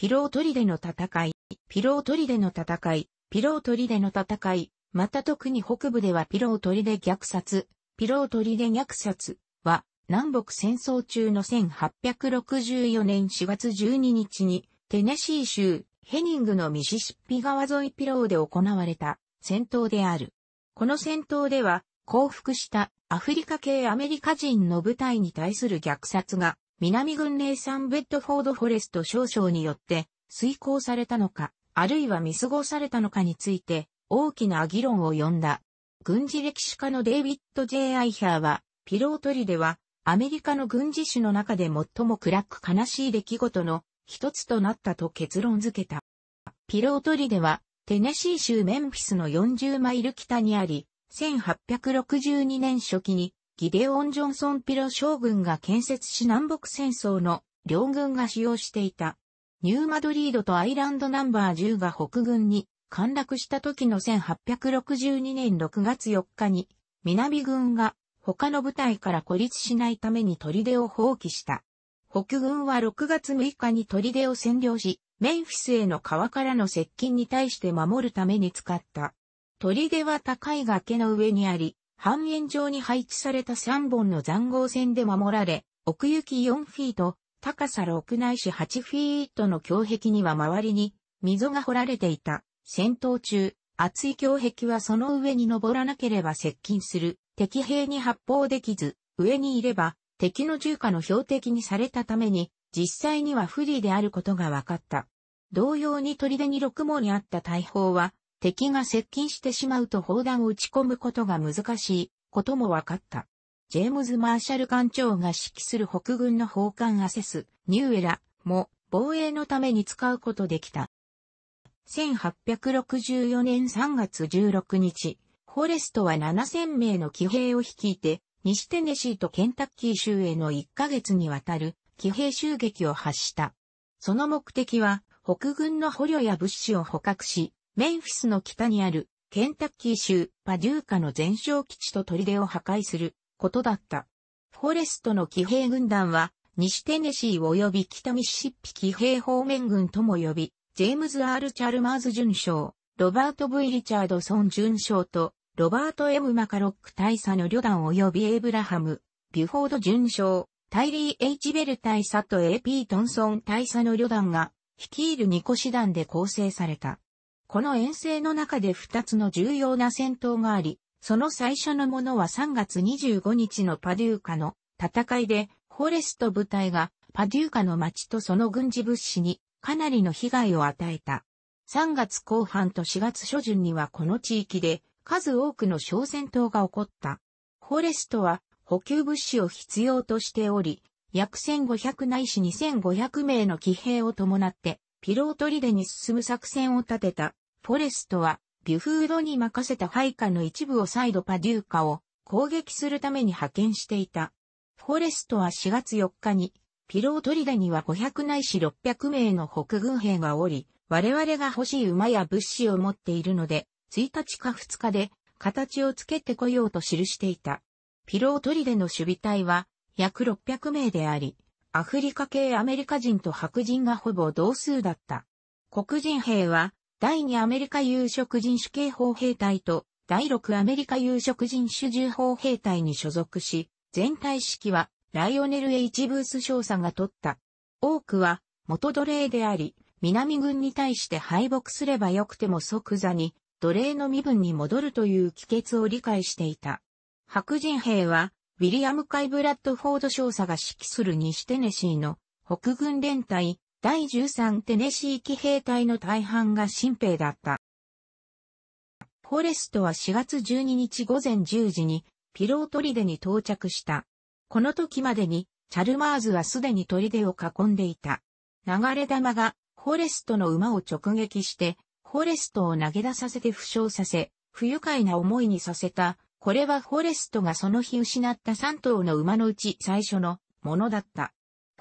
ピロートリデの戦い、ピロートリデの戦い、ピロートリデの戦い、また特に北部ではピロートリデ虐殺、ピロートリデ虐殺は、南北戦争中の1864年4月12日に、テネシー州、ヘニングのミシシッピ川沿いピローで行われた戦闘である。この戦闘では、降伏したアフリカ系アメリカ人の部隊に対する虐殺が南軍令産ベッドフォードフォレスト少将によって遂行されたのか、あるいは見過ごされたのかについて大きな議論を呼んだ。軍事歴史家のデイビッド・ J・ アイヒャーは、ピロートリでは、アメリカの軍事史の中で最も暗く悲しい出来事の一つとなったと結論付けた。ピロートリでは、テネシー州メンフィスの40マイル北にあり、1862年初期にギデオン・ジョンソン・ピロ将軍が建設し南北戦争の両軍が使用していた。ニューマドリードとアイランドナンバー10が北軍に陥落した時の1862年6月4日に、南軍が他の部隊から孤立しないために砦を放棄した。北軍は6月6日に砦を占領し、メンフィスへの川からの接近に対して守るために使った。砦は高い崖の上にあり、半円状に配置された3本の残合線で守られ、奥行き4フィート、高さ6ないし8フィートの胸壁には周りに溝が掘られていた。戦闘中、厚い胸壁はその上に登らなければ接近する。敵兵に発砲できず、上にいれば敵の銃火の標的にされたために、実際には不利であることが分かった。同様に砦に6門にあった大砲は、敵が接近してしまうと砲弾を打ち込むことが難しいことも分かった。ジェームズ・マーシャル艦長が指揮する北軍の砲艦アセス、ニューエラも防衛のために使うことできた。1864年3月16日、フォレストは7000名の騎兵を率いて、西テネシーとケンタッキー州への1ヶ月にわたる騎兵襲撃を発した。その目的は、北軍の捕虜や物資を捕獲し、メンフィスの北にあるケンタッキー州パデューカの全焼基地と砦を破壊することだった。フォレストの騎兵軍団は西テネシー及び北ミシシッピ騎兵方面軍とも呼び、ジェームズ・ R・ チャルマーズ准将、ロバート・ V・ リチャードソン准将と、ロバート・ M・ マカロック大佐の旅団及びエイブラハム、ビュフォード准将、タイリー・エイチベル大佐と AP トンソン大佐の旅団が、率いる2個師団で構成された。この遠征の中で2つの重要な戦闘があり、その最初のものは3月25日のパデューカの戦いで、フォレスト部隊がパデューカの町とその軍事物資にかなりの被害を与えた。3月後半と4月初旬にはこの地域で数多くの小戦闘が起こった。フォレストは補給物資を必要としており、約1500ないし2500名の騎兵を伴って、ピロートリデに進む作戦を立てたフォレストは、ビュフードに任せた配下の一部を再度パデューカを攻撃するために派遣していた。フォレストは4月4日に、ピロートリデには500ないし600名の北軍兵がおり、我々が欲しい馬や物資を持っているので、1日か2日で形をつけてこようと記していた。ピロートリデの守備隊は約600名であり、アフリカ系アメリカ人と白人がほぼ同数だった。黒人兵は第2アメリカ有色人種警報兵隊と第6アメリカ有色人種重砲兵隊に所属し、全体指揮はライオネル・ H・ ブース少佐が取った。多くは元奴隷であり、南軍に対して敗北すればよくても即座に奴隷の身分に戻るという帰結を理解していた。白人兵は、ウィリアム・カイ・ブラッドフォード少佐が指揮する西テネシーの北軍連隊第13テネシー騎兵隊の大半が新兵だった。フォレストは4月12日午前10時にピロートリデに到着した。この時までにチャルマーズはすでにトリデを囲んでいた。流れ玉がフォレストの馬を直撃して、フォレストを投げ出させて負傷させ、不愉快な思いにさせた。これはフォレストがその日失った3頭の馬のうち最初のものだった。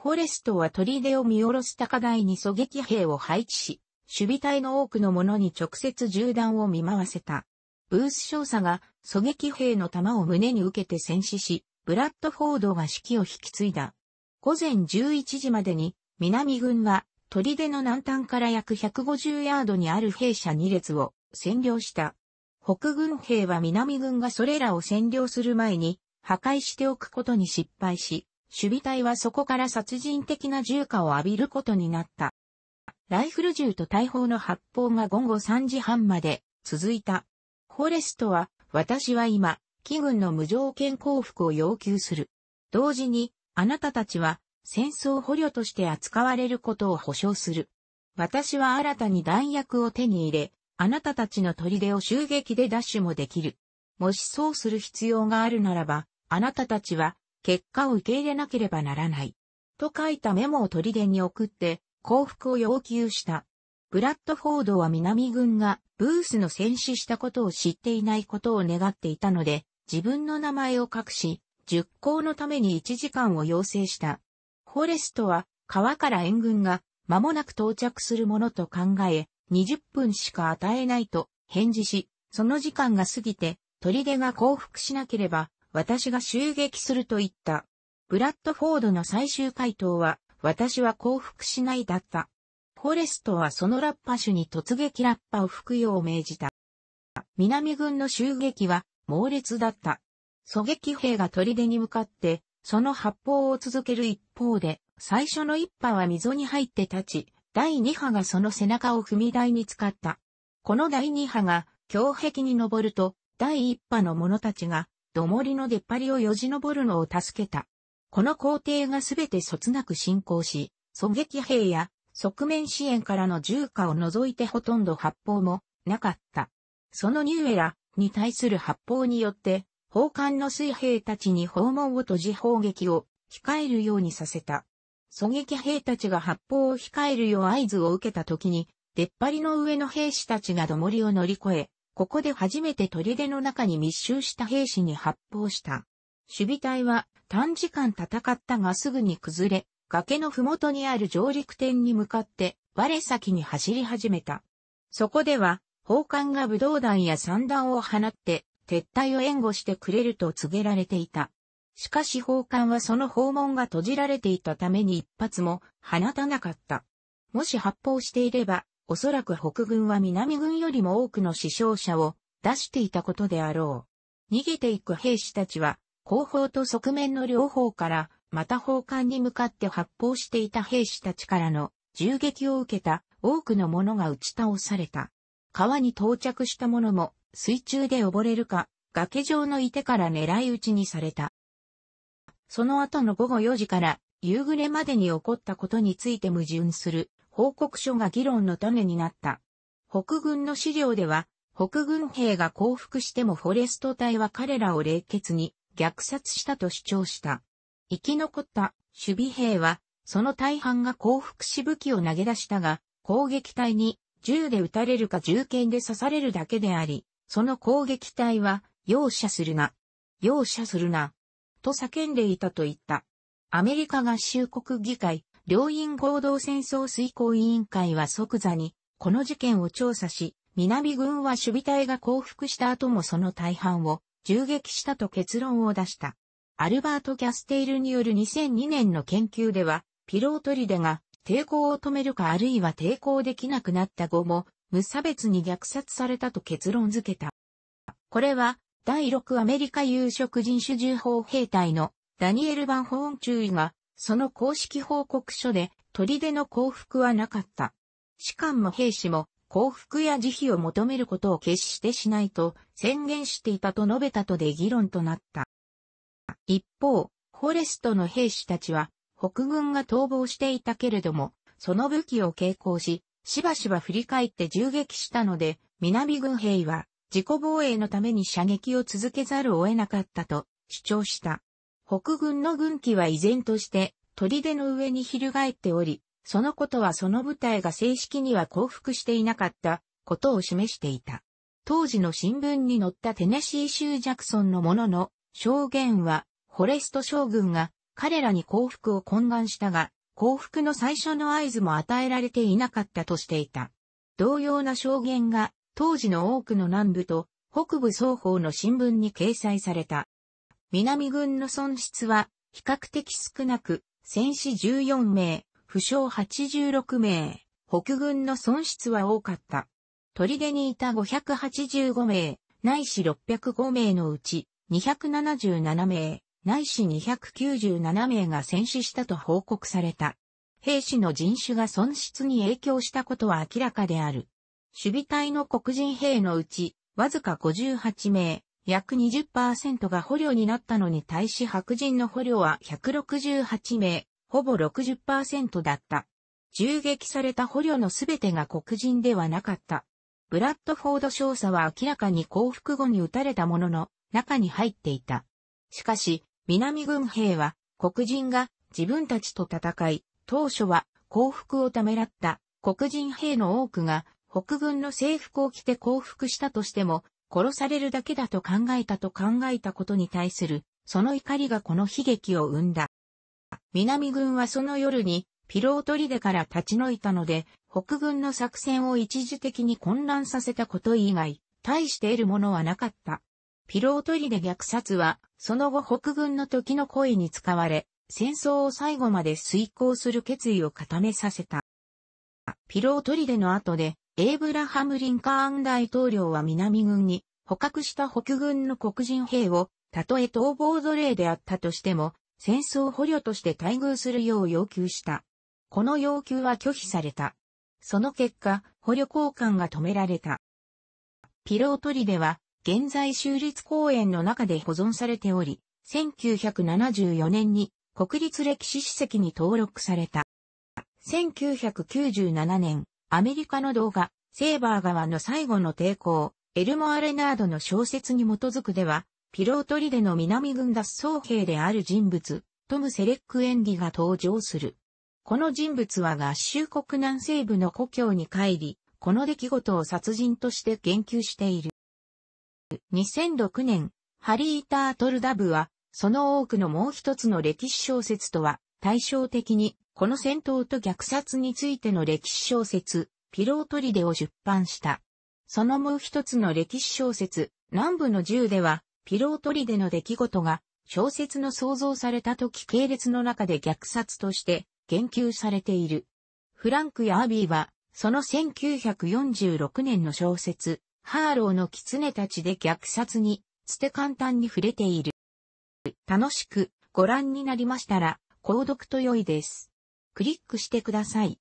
フォレストは砦を見下ろす高台に狙撃兵を配置し、守備隊の多くの者に直接銃弾を見回せた。ブース少佐が狙撃兵の弾を胸に受けて戦死し、ブラッドフォードが指揮を引き継いだ。午前11時までに、南軍は砦の南端から約150ヤードにある兵舎2列を占領した。北軍兵は南軍がそれらを占領する前に破壊しておくことに失敗し、守備隊はそこから殺人的な銃火を浴びることになった。ライフル銃と大砲の発砲が午後3時半まで続いた。フォレストは、私は今、機軍の無条件降伏を要求する。同時に、あなたたちは、戦争捕虜として扱われることを保証する。私は新たに弾薬を手に入れ、あなたたちの砦を襲撃で奪取もできる。もしそうする必要があるならば、あなたたちは結果を受け入れなければならない。と書いたメモを砦に送って、降伏を要求した。ブラッドフォードは南軍がブースの戦死したことを知っていないことを願っていたので、自分の名前を隠し、熟考のために1時間を要請した。フォレストは川から援軍が間もなく到着するものと考え、20分しか与えないと返事し、その時間が過ぎて、砦が降伏しなければ、私が襲撃すると言った。ブラッドフォードの最終回答は、私は降伏しないだった。フォレストはそのラッパ種に突撃ラッパを吹くよう命じた。南軍の襲撃は猛烈だった。狙撃兵が砦に向かって、その発砲を続ける一方で、最初の一波は溝に入って立ち、第二波がその背中を踏み台に使った。この第二波が、強壁に登ると、第一波の者たちが、どもりの出っ張りをよじ登るのを助けた。この皇帝がすべてそつなく進行し、狙撃兵や側面支援からの銃火を除いてほとんど発砲もなかった。そのニューエラに対する発砲によって、砲艦の水兵たちに訪問を閉じ砲撃を控えるようにさせた。狙撃兵たちが発砲を控えるよう合図を受けた時に、出っ張りの上の兵士たちがどもりを乗り越え、ここで初めて砦の中に密集した兵士に発砲した。守備隊は短時間戦ったがすぐに崩れ、崖の麓にある上陸点に向かって我先に走り始めた。そこでは、砲艦が武道弾や散弾を放って撤退を援護してくれると告げられていた。しかし砲艦はその訪問が閉じられていたために一発も放たなかった。もし発砲していれば、おそらく北軍は南軍よりも多くの死傷者を出していたことであろう。逃げていく兵士たちは、後方と側面の両方から、また砲艦に向かって発砲していた兵士たちからの銃撃を受けた多くの者が打ち倒された。川に到着した者も水中で溺れるか、崖上のい手から狙い撃ちにされた。その後の午後4時から夕暮れまでに起こったことについて矛盾する報告書が議論の種になった。北軍の資料では、北軍兵が降伏してもフォレスト隊は彼らを冷血に虐殺したと主張した。生き残った守備兵は、その大半が降伏し武器を投げ出したが、攻撃隊に銃で撃たれるか銃剣で刺されるだけであり、その攻撃隊は、容赦するな。容赦するな。と叫んでいたと言った。アメリカ合衆国議会両院合同戦争遂行委員会は即座に、この事件を調査し、南軍は守備隊が降伏した後もその大半を銃撃したと結論を出した。アルバート・キャステイルによる2002年の研究では、ピロートリデが抵抗を止めるかあるいは抵抗できなくなった後も、無差別に虐殺されたと結論付けた。これは、第6アメリカ有色人種銃法兵隊のダニエル・バンホーン中尉がその公式報告書で、砦の降伏はなかった。士官も兵士も降伏や慈悲を求めることを決してしないと宣言していたと述べたとで議論となった。一方、フォレストの兵士たちは北軍が逃亡していたけれども、その武器を携行し、しばしば振り返って銃撃したので、南軍兵は自己防衛のために射撃を続けざるを得なかったと主張した。北軍の軍旗は依然として砦の上に翻っており、そのことはその部隊が正式には降伏していなかったことを示していた。当時の新聞に載ったテネシー州ジャクソンのものの証言は、フォレスト将軍が彼らに降伏を懇願したが、降伏の最初の合図も与えられていなかったとしていた。同様な証言が当時の多くの南部と北部双方の新聞に掲載された。南軍の損失は比較的少なく、戦死14名、負傷86名、北軍の損失は多かった。砦にいた585名、内死605名のうち、277名、内死297名が戦死したと報告された。兵士の人種が損失に影響したことは明らかである。守備隊の黒人兵のうち、わずか58名、約20%が捕虜になったのに対し白人の捕虜は168名、ほぼ60%だった。銃撃された捕虜のすべてが黒人ではなかった。ブラッドフォード少佐は明らかに降伏後に撃たれたものの、中に入っていた。しかし、南軍兵は、黒人が自分たちと戦い、当初は降伏をためらった黒人兵の多くが、北軍の制服を着て降伏したとしても、殺されるだけだと考えたと考えたことに対する、その怒りがこの悲劇を生んだ。南軍はその夜に、ピローデから立ち退いたので、北軍の作戦を一時的に混乱させたこと以外、大して得るものはなかった。ピローデ虐殺は、その後北軍の時の声に使われ、戦争を最後まで遂行する決意を固めさせた。ピローデの後で、エイブラハム・リンカーン大統領は南軍に捕獲した北軍の黒人兵を、たとえ逃亡奴隷であったとしても、戦争捕虜として待遇するよう要求した。この要求は拒否された。その結果、捕虜交換が止められた。ピロートリでは、現在州立公園の中で保存されており、1974年に国立歴史史跡に登録された。1997年、アメリカの動画、セーバー側の最後の抵抗、エルモア・レナードの小説に基づくでは、ピロートリデの南軍脱走兵である人物、トム・セレック・エンディが登場する。この人物は合衆国南西部の故郷に帰り、この出来事を殺人として言及している。2006年、ハリー・タートルダブは、その多くのもう一つの歴史小説とは対照的にこの戦闘と虐殺についての歴史小説、ピロートリデを出版した。そのもう一つの歴史小説、南部の銃では、ピロートリデの出来事が、小説の創造された時系列の中で虐殺として言及されている。フランクやアビーは、その1946年の小説、ハーローの狐たちで虐殺に、つて簡単に触れている。楽しくご覧になりましたら、購読と良いです。クリックしてください。